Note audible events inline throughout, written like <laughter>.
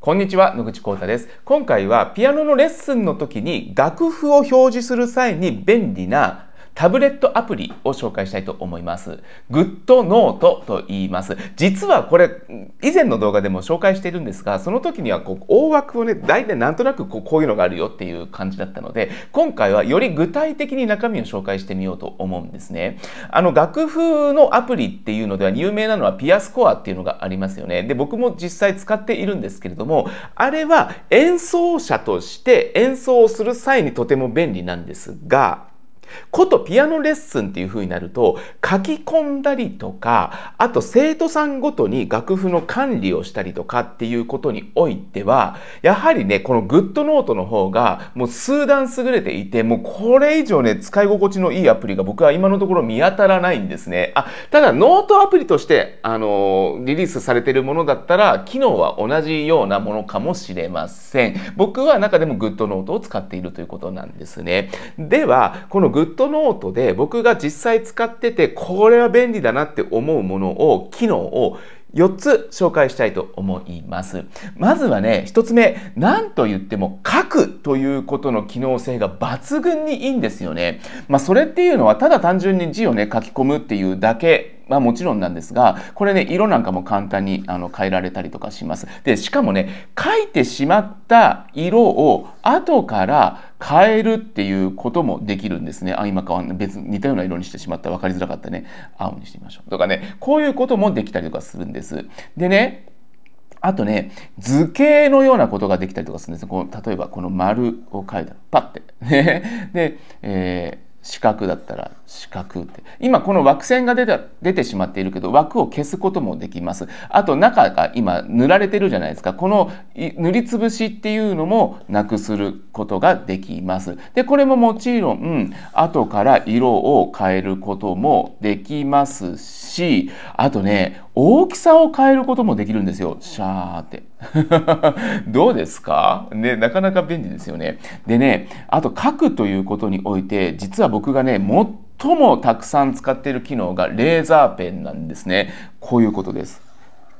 こんにちは野口浩太です今回はピアノのレッスンの時に楽譜を表示する際に便利なタブレットアプリを紹介したいと思います。GoodNote と言います。実はこれ、以前の動画でも紹介しているんですが、その時にはこう大枠をね、大体なんとなくこうこういうのがあるよっていう感じだったので、今回はより具体的に中身を紹介してみようと思うんですね。あの、楽譜のアプリっていうのでは有名なのはピアスコアっていうのがありますよね。で、僕も実際使っているんですけれども、あれは演奏者として演奏をする際にとても便利なんですが、ことピアノレッスンっていう風になると書き込んだりとかあと生徒さんごとに楽譜の管理をしたりとかっていうことにおいてはやはりねこのグッドノートの方がもう数段優れていてもうこれ以上ね使い心地のいいアプリが僕は今のところ見当たらないんですね。あただノートアプリとしてあのリリースされてるものだったら機能は同じようなものかもしれません。僕は中でもグッドノートを使っているということなんですね。ではこのグッドノートで僕が実際使っててこれは便利だなって思うものを機能を4つ紹介したいと思います。まずはね、1つ目、何と言っても書くということの機能性が抜群にいいんですよね。まあ、それっていうのはただ単純に字をね、書き込むっていうだけまあ、もちろんなんですが、これね、色なんかも簡単にあの変えられたりとかします。で、しかもね、書いてしまった色を後から変えるっていうこともできるんですね。あ、今変わか別に似たような色にしてしまった。分かりづらかったね。青にしてみましょう。とかね、こういうこともできたりとかするんです。でね、あとね、図形のようなことができたりとかするんです。こう例えばこの丸を書いたら、パッて。<laughs> で、えー四角だったら四角って今この枠線が出た出てしまっているけど枠を消すこともできますあと中が今塗られてるじゃないですかこの塗りつぶしっていうのもなくすることができますでこれももちろん後から色を変えることもできますしあとね大きさを変えることもできるんですよシャーって <laughs> どうですかね、なかなか便利ですよね。でね、あと書くということにおいて、実は僕がね、最もたくさん使っている機能がレーザーペンなんですね。こういうことです。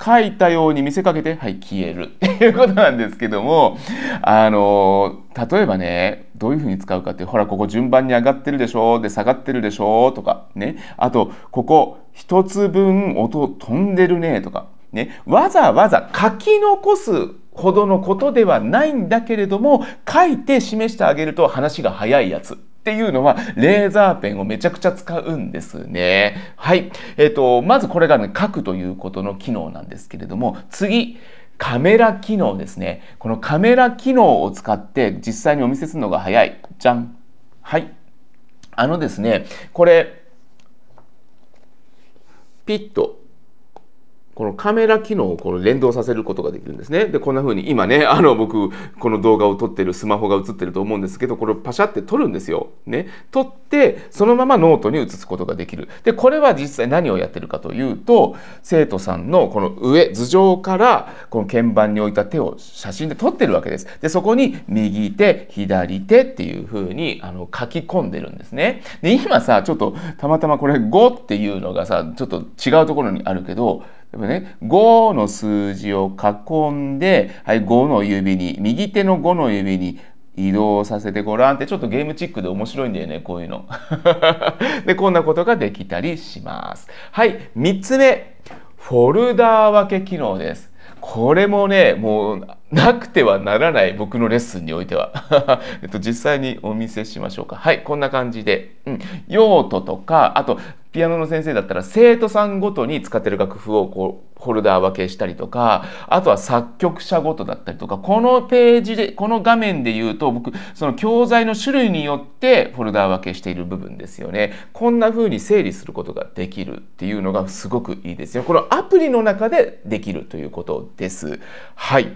書いたように見せかけて、はい、消える <laughs> っていうことなんですけども、あの、例えばね、どういうふうに使うかって、ほら、ここ順番に上がってるでしょで、下がってるでしょとか、ね。あと、ここ、一つ分音飛んでるねとか、ね、わざわざ書き残すほどのことではないんだけれども書いて示してあげると話が早いやつっていうのはレーザーペンをめちゃくちゃ使うんですね。はい。えっ、ー、と、まずこれがね、書くということの機能なんですけれども、次、カメラ機能ですね。このカメラ機能を使って実際にお見せするのが早い。じゃん。はい。あのですね、これ、ピッとこのカメラ機能をこの連動させることができるんですね。で、こんな風に今ね、<laughs> あの僕、この動画を撮ってるスマホが映ってると思うんですけど、これをパシャって撮るんですよ。ね。撮って、そのままノートに移すことができる。で、これは実際何をやってるかというと、生徒さんのこの上、頭上から、この鍵盤に置いた手を写真で撮ってるわけです。で、そこに右手、左手っていう風にあの書き込んでるんですね。で、今さ、ちょっとたまたまこれ5っていうのがさ、ちょっと違うところにあるけど、でもね、5の数字を囲んで、はい、5の指に、右手の5の指に移動させてごらんって、ちょっとゲームチックで面白いんだよね、こういうの。<laughs> で、こんなことができたりします。はい、3つ目。フォルダー分け機能です。これもね、もう、なくてはならない、僕のレッスンにおいては。<laughs> えっと、実際にお見せしましょうか。はい、こんな感じで。うん、用途とか、あと、ピアノの先生だったら生徒さんごとに使ってる楽譜をこうホルダー分けしたりとかあとは作曲者ごとだったりとかこのページでこの画面で言うと僕その教材の種類によってフォルダー分けしている部分ですよねこんな風に整理することができるっていうのがすごくいいですよこのアプリの中でできるということですはい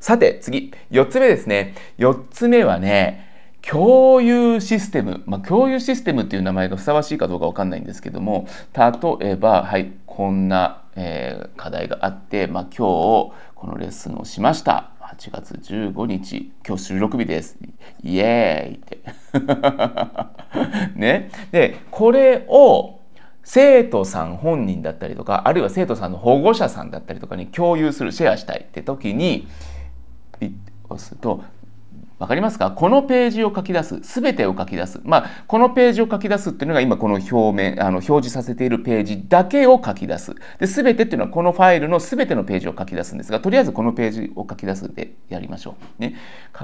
さて次4つ目ですね4つ目はね共有システム、まあ、共有システムっていう名前がふさわしいかどうかわかんないんですけども例えば、はい、こんな、えー、課題があって、まあ、今日このレッスンをしました8月15日今日収録日ですイエーイって <laughs> ねでこれを生徒さん本人だったりとかあるいは生徒さんの保護者さんだったりとかに共有するシェアしたいって時に押すとわかりますかこのページを書き出す、すべてを書き出す。まあ、このページを書き出すっていうのが今この表面、あの、表示させているページだけを書き出す。で、すべてっていうのはこのファイルのすべてのページを書き出すんですが、とりあえずこのページを書き出すでやりましょう。ね。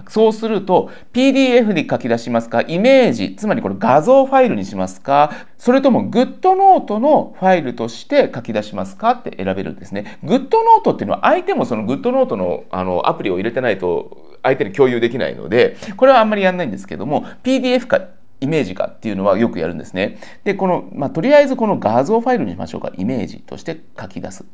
そうすると、PDF に書き出しますかイメージ、つまりこれ画像ファイルにしますかそれとも GoodNote のファイルとして書き出しますかって選べるんですね。GoodNote っていうのは相手もその GoodNote のあのアプリを入れてないと相手に共有できないので、これはあんまりやんないんですけども、PDF かイメージかっていうのはよくやるんですね。で、この、まあ、とりあえずこの画像ファイルにしましょうか。イメージとして書き出す。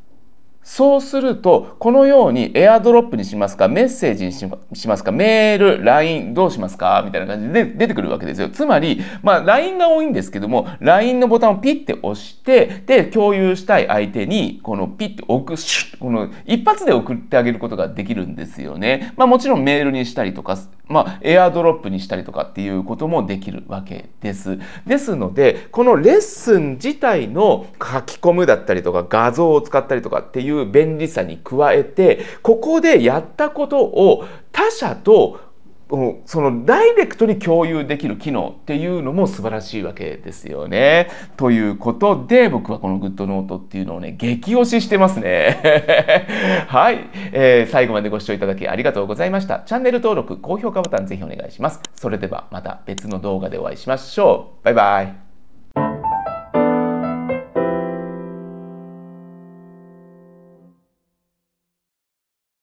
そうすると、このようにエアドロップにしますか、メッセージにしますか、メール、LINE どうしますかみたいな感じで出てくるわけですよ。つまり、まあ、LINE が多いんですけども、LINE のボタンをピッて押して、で、共有したい相手に、このピッてく、シュッ、この一発で送ってあげることができるんですよね。まあ、もちろんメールにしたりとか、まあ、エアドロップにしたりとかっていうこともできるわけです。ですので、このレッスン自体の書き込むだったりとか、画像を使ったりとかっていういう便利さに加えてここでやったことを他者とそのダイレクトに共有できる機能っていうのも素晴らしいわけですよね。ということで僕はこのグッドノートっていうのをね激推ししてますね。<laughs> はい、えー、最後までご視聴いただきありがとうございました。チャンネル登録、高評価ボタンぜひお願いします。それではまた別の動画でお会いしましょう。バイバイ。